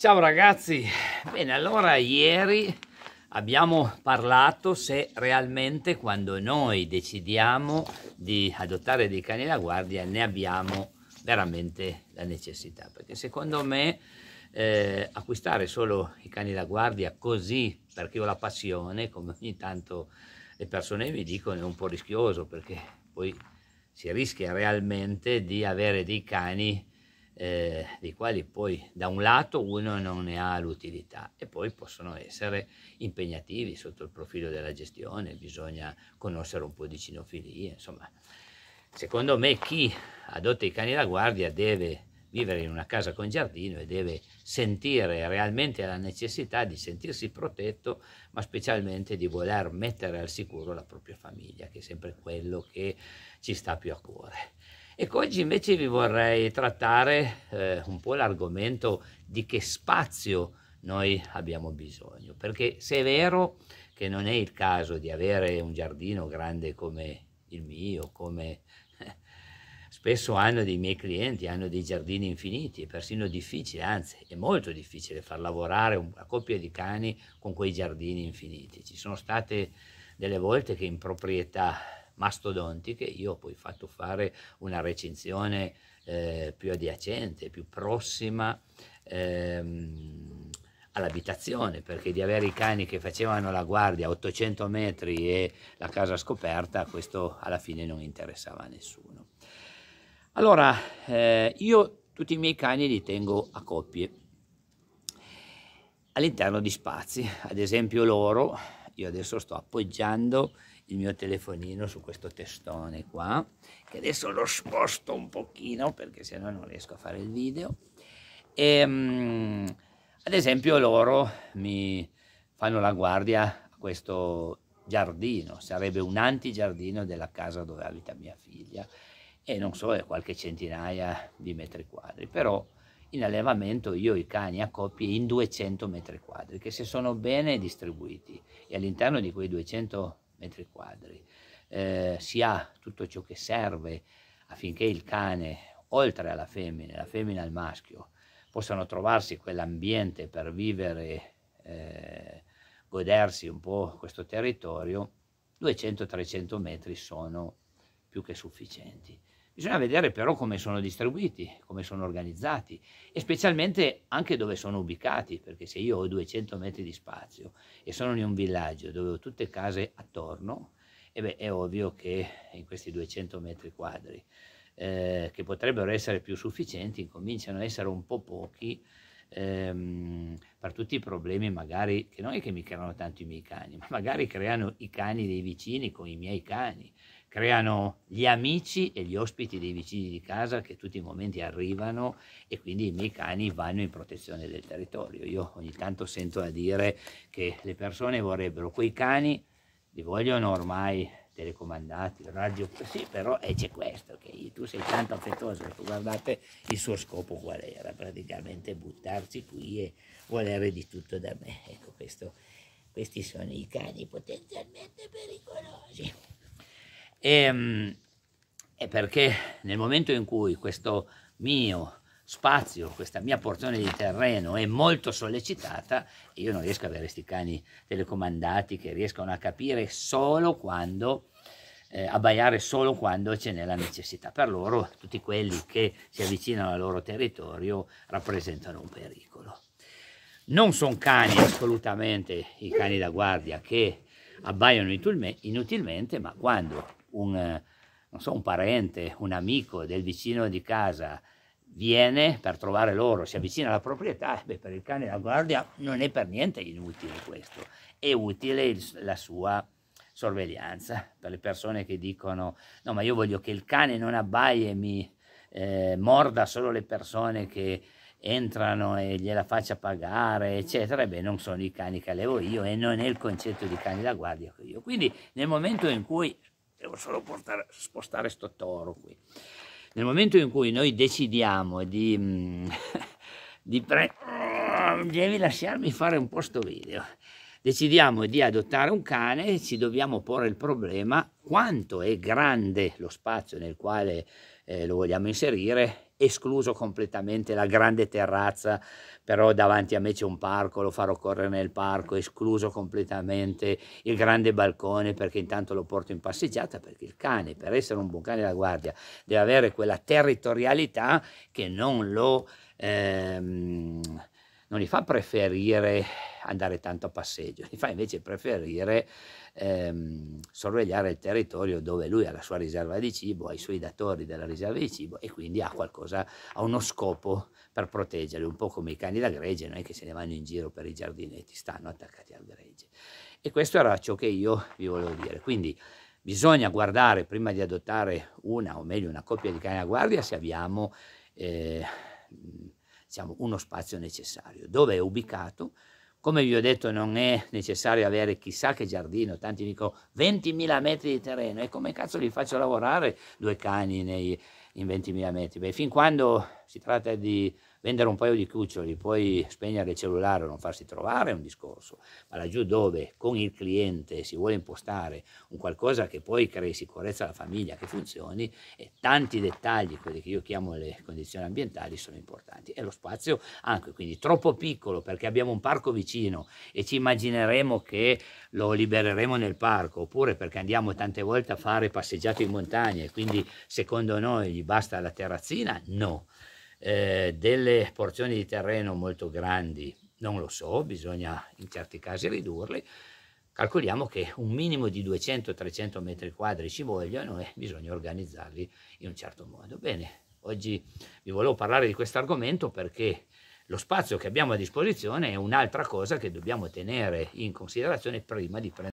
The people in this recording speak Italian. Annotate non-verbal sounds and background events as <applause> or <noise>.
Ciao ragazzi, bene allora ieri abbiamo parlato se realmente quando noi decidiamo di adottare dei cani da guardia ne abbiamo veramente la necessità perché secondo me eh, acquistare solo i cani da guardia così perché ho la passione come ogni tanto le persone mi dicono è un po' rischioso perché poi si rischia realmente di avere dei cani eh, dei quali poi da un lato uno non ne ha l'utilità e poi possono essere impegnativi sotto il profilo della gestione, bisogna conoscere un po' di cinofilia, insomma. Secondo me chi adotta i cani da guardia deve vivere in una casa con giardino e deve sentire realmente la necessità di sentirsi protetto, ma specialmente di voler mettere al sicuro la propria famiglia, che è sempre quello che ci sta più a cuore. Ecco, oggi invece vi vorrei trattare eh, un po' l'argomento di che spazio noi abbiamo bisogno, perché se è vero che non è il caso di avere un giardino grande come il mio, come eh, spesso hanno dei miei clienti, hanno dei giardini infiniti, è persino difficile, anzi è molto difficile far lavorare una coppia di cani con quei giardini infiniti. Ci sono state delle volte che in proprietà mastodontiche, io ho poi fatto fare una recinzione eh, più adiacente, più prossima ehm, all'abitazione, perché di avere i cani che facevano la guardia a 800 metri e la casa scoperta, questo alla fine non interessava a nessuno. Allora, eh, io tutti i miei cani li tengo a coppie, all'interno di spazi, ad esempio loro, io adesso sto appoggiando il mio telefonino su questo testone qua, che adesso lo sposto un pochino perché sennò non riesco a fare il video. E, ehm, ad esempio loro mi fanno la guardia a questo giardino, sarebbe un antigiardino della casa dove abita mia figlia e non so, è qualche centinaia di metri quadri, però in allevamento io i cani a coppie in 200 metri quadri che se sono bene distribuiti e all'interno di quei 200 metri metri quadri. Eh, si ha tutto ciò che serve affinché il cane, oltre alla femmina, la femmina e al maschio, possano trovarsi quell'ambiente per vivere, eh, godersi un po' questo territorio, 200-300 metri sono più che sufficienti. Bisogna vedere però come sono distribuiti, come sono organizzati e specialmente anche dove sono ubicati, perché se io ho 200 metri di spazio e sono in un villaggio dove ho tutte case attorno, eh beh, è ovvio che in questi 200 metri quadri, eh, che potrebbero essere più sufficienti, cominciano a essere un po' pochi ehm, per tutti i problemi magari che non è che mi creano tanto i miei cani, ma magari creano i cani dei vicini con i miei cani creano gli amici e gli ospiti dei vicini di casa che tutti i momenti arrivano e quindi i miei cani vanno in protezione del territorio. Io ogni tanto sento a dire che le persone vorrebbero quei cani, li vogliono ormai telecomandati, radio, sì, però eh, c'è questo, che okay? tu sei tanto affettuoso, guardate il suo scopo qual era, praticamente buttarsi qui e volere di tutto da me. Ecco, questo, questi sono i cani potenzialmente pericolosi. E, ehm, e perché nel momento in cui questo mio spazio, questa mia porzione di terreno è molto sollecitata io non riesco ad avere questi cani telecomandati che riescono a capire solo quando eh, abbaiare solo quando ce n'è la necessità. Per loro tutti quelli che si avvicinano al loro territorio rappresentano un pericolo. Non sono cani assolutamente i cani da guardia che abbaiano inutilmente, ma quando un, eh, so, un parente, un amico del vicino di casa viene per trovare loro, si avvicina alla proprietà, eh, beh, per il cane da guardia non è per niente inutile questo, è utile il, la sua sorveglianza per le persone che dicono no ma io voglio che il cane non abbaia e mi eh, morda solo le persone che entrano e gliela faccia pagare eccetera, e beh non sono i cani che allevo io e non è il concetto di cani da guardia che io. Quindi nel momento in cui devo solo portare, spostare sto toro qui. Nel momento in cui noi decidiamo di, mm, <laughs> di prendere, devi lasciarmi fare un po' sto video, decidiamo di adottare un cane, ci dobbiamo porre il problema quanto è grande lo spazio nel quale eh, lo vogliamo inserire, escluso completamente la grande terrazza, però davanti a me c'è un parco, lo farò correre nel parco, escluso completamente il grande balcone perché intanto lo porto in passeggiata, perché il cane, per essere un buon cane da guardia, deve avere quella territorialità che non lo... Ehm, non gli fa preferire andare tanto a passeggio, gli fa invece preferire ehm, sorvegliare il territorio dove lui ha la sua riserva di cibo, ha i suoi datori della riserva di cibo e quindi ha qualcosa, ha uno scopo per proteggerli, un po' come i cani da gregge, non è che se ne vanno in giro per i giardinetti, stanno attaccati al gregge. E questo era ciò che io vi volevo dire. Quindi bisogna guardare prima di adottare una o meglio una coppia di cani da guardia se abbiamo... Eh, diciamo, uno spazio necessario. Dove è ubicato? Come vi ho detto non è necessario avere chissà che giardino, tanti dicono 20.000 metri di terreno e come cazzo li faccio lavorare due cani nei, in 20.000 metri? Beh, fin quando si tratta di vendere un paio di cuccioli, poi spegnere il cellulare o non farsi trovare è un discorso, ma laggiù dove con il cliente si vuole impostare un qualcosa che poi crei sicurezza alla famiglia, che funzioni, e tanti dettagli, quelli che io chiamo le condizioni ambientali, sono importanti. E lo spazio anche, quindi troppo piccolo perché abbiamo un parco vicino e ci immagineremo che lo libereremo nel parco, oppure perché andiamo tante volte a fare passeggiate in montagna e quindi secondo noi gli basta la terrazzina? No eh, delle porzioni di terreno molto grandi, non lo so, bisogna in certi casi ridurle, calcoliamo che un minimo di 200-300 metri quadri ci vogliono e bisogna organizzarli in un certo modo. Bene, oggi vi volevo parlare di questo argomento perché lo spazio che abbiamo a disposizione è un'altra cosa che dobbiamo tenere in considerazione prima di prendere